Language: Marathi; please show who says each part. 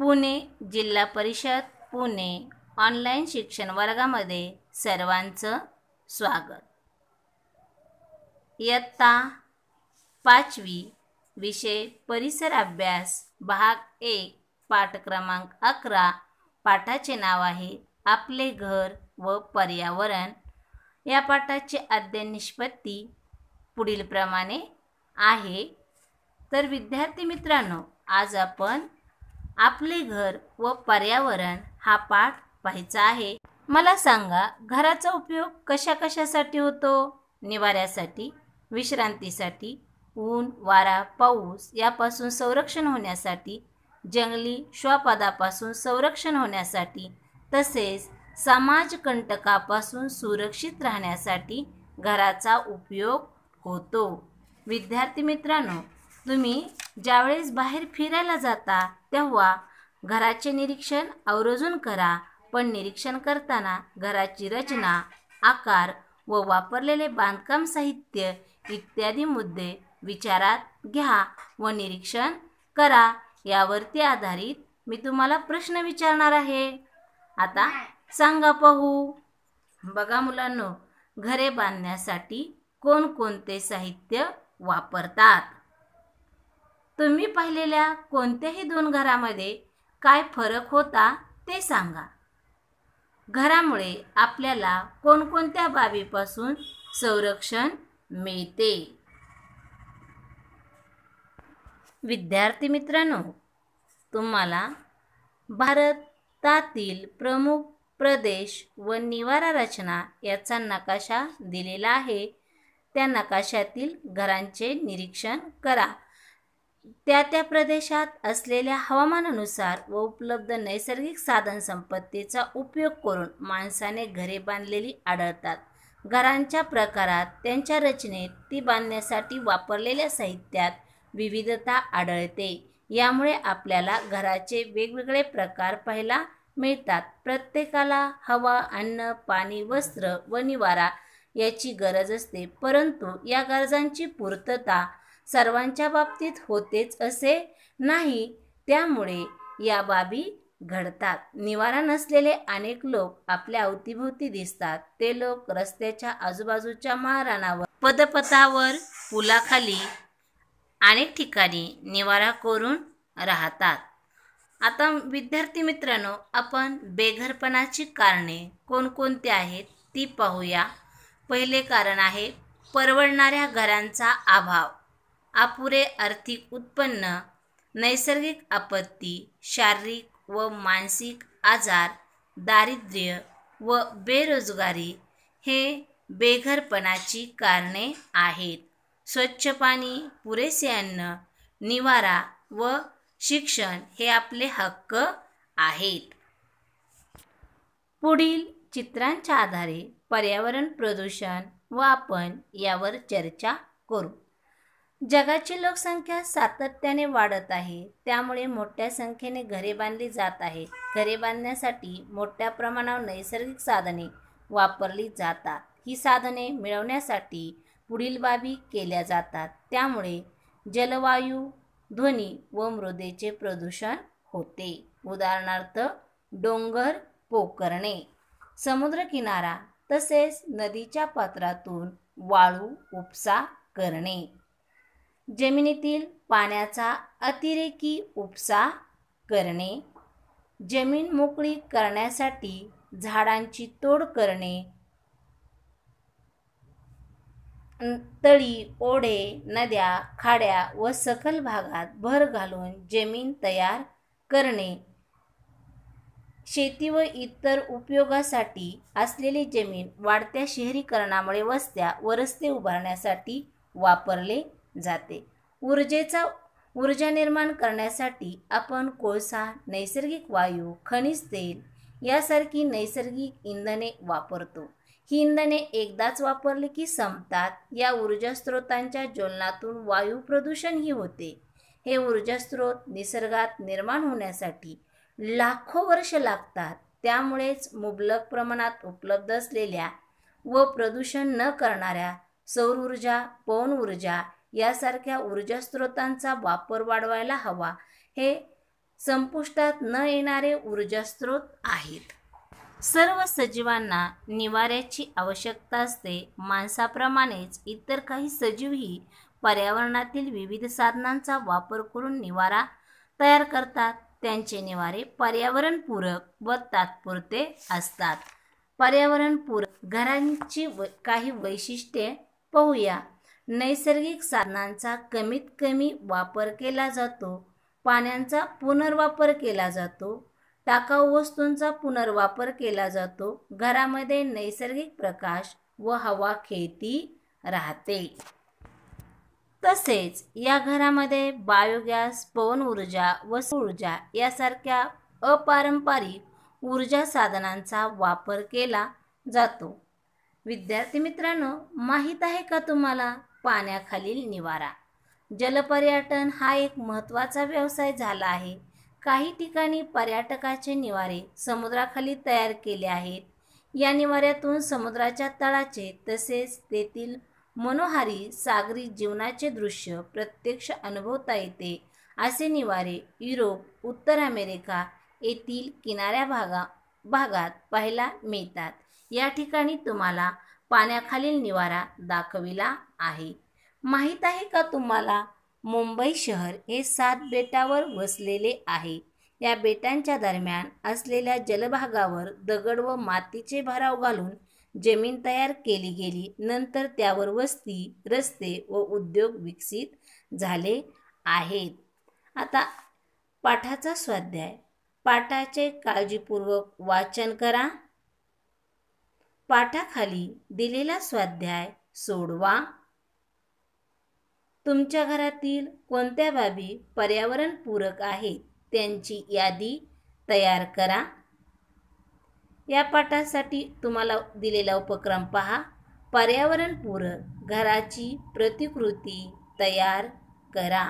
Speaker 1: पुणे जिल्हा परिषद पुणे ऑनलाईन शिक्षण वर्गामध्ये सर्वांचं स्वागत इयत्ता पाचवी विषय परिसर अभ्यास भाग एक पाठ क्रमांक अकरा पाठाचे नाव आहे आपले घर व पर्यावरण या पाठाची अध्ययन निष्पत्ती पुढीलप्रमाणे आहे तर विद्यार्थी मित्रांनो आज आपण आपले घर व पर्यावरण हा पाठ पाहायचा आहे मला सांगा घराचा उपयोग कशा कशासाठी होतो निवाऱ्यासाठी विश्रांतीसाठी ऊन वारा पाऊस यापासून संरक्षण होण्यासाठी जंगली श्वापदापासून संरक्षण होण्यासाठी तसेच समाजकंटकापासून सुरक्षित राहण्यासाठी घराचा उपयोग होतो विद्यार्थी मित्रांनो तुम्ही ज्यावेळेस बाहेर फिरायला जाता तेव्हा घराचे निरीक्षण आवर्जून करा पण निरीक्षण करताना घराची रचना आकार व वापरलेले बांधकाम साहित्य इत्यादी मुद्दे विचारात घ्या व निरीक्षण करा यावरती आधारित मी तुम्हाला प्रश्न विचारणार आहे आता सांगा पाहू बघा मुलांनो घरे बांधण्यासाठी कोणकोणते साहित्य वापरतात तुम्ही पाहिलेल्या कोणत्याही दोन घरामध्ये काय फरक होता ते सांगा घरामुळे आपल्याला कोणकोणत्या बाबीपासून संरक्षण मिळते विद्यार्थी मित्रांनो तुम्हाला भारतातील प्रमुख प्रदेश व निवारा रचना याचा नकाशा दिलेला आहे त्या नकाशातील घरांचे निरीक्षण करा त्या त्या प्रदेशात असलेल्या हवामानानुसार व उपलब्ध नैसर्गिक साधनसंपत्तीचा उपयोग करून माणसाने घरे बांधलेली आढळतात घरांच्या प्रकारात त्यांच्या रचनेत ती बांधण्यासाठी वापरलेल्या साहित्यात विविधता आढळते यामुळे आपल्याला घराचे वेगवेगळे प्रकार पाहायला मिळतात प्रत्येकाला हवा अन्न पाणी वस्त्र व निवारा याची गरज असते परंतु या गरजांची पूर्तता सर्वांच्या बाबतीत होतेच असे नाही त्यामुळे या बाबी घडतात निवारा नसलेले अनेक लोक आपल्या अवतीभोवती दिसतात ते लोक रस्त्याच्या आजूबाजूच्या महाराणावर पदपथावर पुलाखाली अनेक ठिकाणी निवारा करून राहतात आता विद्यार्थी मित्रांनो आपण बेघरपणाची कारणे कोणकोणती आहेत ती पाहूया पहिले कारण आहे परवडणाऱ्या घरांचा अभाव अपुरे आर्थिक उत्पन्न नैसर्गिक आपत्ती शारीरिक व मानसिक आजार दारिद्र्य व बेरोजगारी हे बेघरपणाची कारणे आहेत स्वच्छ पाणी पुरेसे अन्न निवारा व शिक्षण हे आपले हक्क आहेत पुढील चित्रांच्या आधारे पर्यावरण प्रदूषण व आपण यावर चर्चा करू जगाची लोकसंख्या सातत्याने वाढत आहे त्यामुळे मोठ्या संख्येने घरे बांधली जात आहेत घरे बांधण्यासाठी मोठ्या प्रमाणावर नैसर्गिक साधने वापरली जातात ही साधने मिळवण्यासाठी पुढील बाबी केल्या जातात त्यामुळे जलवायू ध्वनी व मृदेचे प्रदूषण होते उदाहरणार्थ डोंगर पोखरणे समुद्रकिनारा तसेच नदीच्या पात्रातून वाळू उपसा करणे जमिनीतील पाण्याचा अतिरेकी उपसा करणे जमीन मोकळी करण्यासाठी झाडांची तोड करणे तळी ओढे नद्या खाड्या व सखल भागात भर घालून जमीन तयार करणे शेती व इतर उपयोगासाठी असलेली जमीन वाढत्या शहरीकरणामुळे वस्त्या व रस्ते उभारण्यासाठी वापरले जाते ऊर्जेचा ऊर्जा निर्माण करण्यासाठी आपण कोळसा नैसर्गिक वायू खनिज तेल यासारखी नैसर्गिक इंधने वापरतो ही इंधने एकदाच वापरली की संपतात या ऊर्जा स्त्रोतांच्या ज्वलनातून वायू प्रदूषणही होते हे ऊर्जा निसर्गात निर्माण होण्यासाठी लाखो वर्ष लागतात त्यामुळेच मुबलक प्रमाणात उपलब्ध असलेल्या व प्रदूषण न करणाऱ्या सौर ऊर्जा पवन ऊर्जा यासारख्या ऊर्जा वापर वाढवायला हवा हे संपुष्टात न येणारे ऊर्जा स्रोत आहेत सर्व सजीवांना निवाऱ्याची आवश्यकता असते माणसाप्रमाणेच इतर काही सजीवही पर्यावरणातील विविध साधनांचा वापर करून निवारा तयार करतात त्यांचे निवारे पर्यावरणपूरक व तात्पुरते असतात पर्यावरणपूरक घरांची व काही वैशिष्ट्ये पाहूया नैसर्गिक साधनांचा कमीत कमी वापर केला जातो पाण्याचा पुनर्वापर केला जातो टाकाऊ वस्तूंचा पुनर्वापर केला जातो घरामध्ये नैसर्गिक प्रकाश व हवा खेती राहते तसेच या घरामध्ये बायोगॅस पवन ऊर्जा व ऊर्जा यासारख्या अपारंपरिक ऊर्जा साधनांचा वापर केला जातो विद्यार्थी मित्रांनो माहीत आहे का तुम्हाला पाण्याखालील निवारा जलपर्यटन हा एक महत्त्वाचा व्यवसाय झाला आहे काही ठिकाणी पर्यटकाचे निवारे समुद्राखाली तयार केले आहेत या निवाऱ्यातून समुद्राच्या तळाचे तसेच तेथील मनोहारी सागरी जीवनाचे दृश्य प्रत्यक्ष अनुभवता येते असे निवारे युरोप उत्तर अमेरिका येथील किनाऱ्या भागा भागात पाहायला मिळतात या ठिकाणी तुम्हाला पाण्याखालील निवारा दाखविला आहे माहीत आहे का तुम्हाला मुंबई शहर हे सात बेटावर वसलेले आहे या बेटांच्या दरम्यान असलेल्या जलभागावर दगड व मातीचे भराव घालून जमीन तयार केली गेली नंतर त्यावर वस्ती रस्ते व उद्योग विकसित झाले आहेत आता पाठाचा स्वाध्याय पाठाचे काळजीपूर्वक वाचन करा पाठाखाली दिलेला स्वाध्याय सोडवा तुमच्या घरातील कोणत्या बाबी पर्यावरणपूरक आहेत त्यांची यादी तयार करा या पाठासाठी तुम्हाला दिलेला उपक्रम पहा पर्यावरणपूरक घराची प्रतिकृती तयार करा